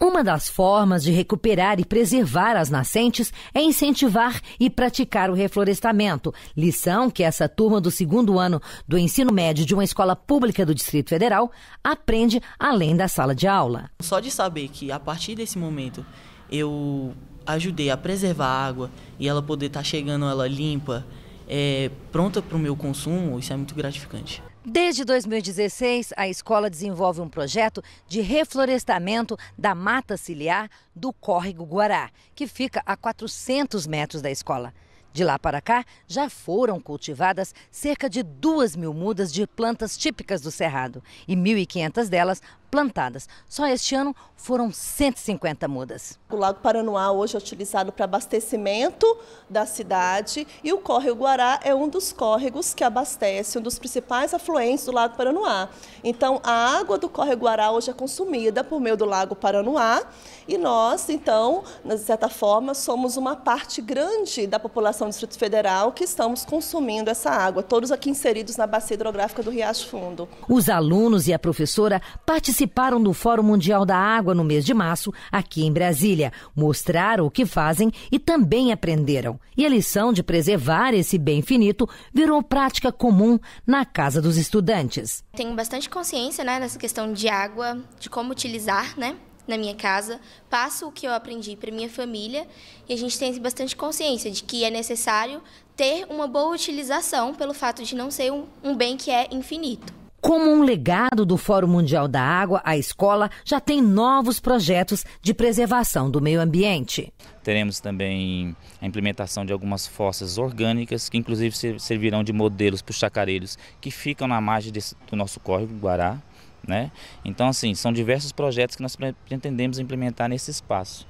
Uma das formas de recuperar e preservar as nascentes é incentivar e praticar o reflorestamento, lição que essa turma do segundo ano do ensino médio de uma escola pública do Distrito Federal aprende além da sala de aula. Só de saber que a partir desse momento eu ajudei a preservar a água e ela poder estar tá chegando ela limpa, é, pronta para o meu consumo, isso é muito gratificante. Desde 2016, a escola desenvolve um projeto de reflorestamento da mata ciliar do córrego Guará, que fica a 400 metros da escola. De lá para cá, já foram cultivadas cerca de 2 mil mudas de plantas típicas do Cerrado e 1.500 delas plantadas. Só este ano foram 150 mudas. O Lago Paranoá hoje é utilizado para abastecimento da cidade e o Córrego Guará é um dos córregos que abastece um dos principais afluentes do Lago Paranoá. Então, a água do Córrego Guará hoje é consumida por meio do Lago Paranoá e nós, então, de certa forma, somos uma parte grande da população do Distrito Federal que estamos consumindo essa água, todos aqui inseridos na bacia hidrográfica do Riacho Fundo. Os alunos e a professora participam participaram do Fórum Mundial da Água no mês de março, aqui em Brasília. Mostraram o que fazem e também aprenderam. E a lição de preservar esse bem finito virou prática comum na casa dos estudantes. Tenho bastante consciência né, questão de água, de como utilizar, né? na minha casa, passo o que eu aprendi para minha família e a gente tem bastante consciência de que é necessário ter uma boa utilização pelo fato de não ser um, um bem que é infinito. Como um legado do Fórum Mundial da Água, a escola já tem novos projetos de preservação do meio ambiente. Teremos também a implementação de algumas fossas orgânicas, que inclusive servirão de modelos para os chacareiros que ficam na margem desse, do nosso córrego Guará. Né? Então, assim, são diversos projetos que nós pretendemos implementar nesse espaço.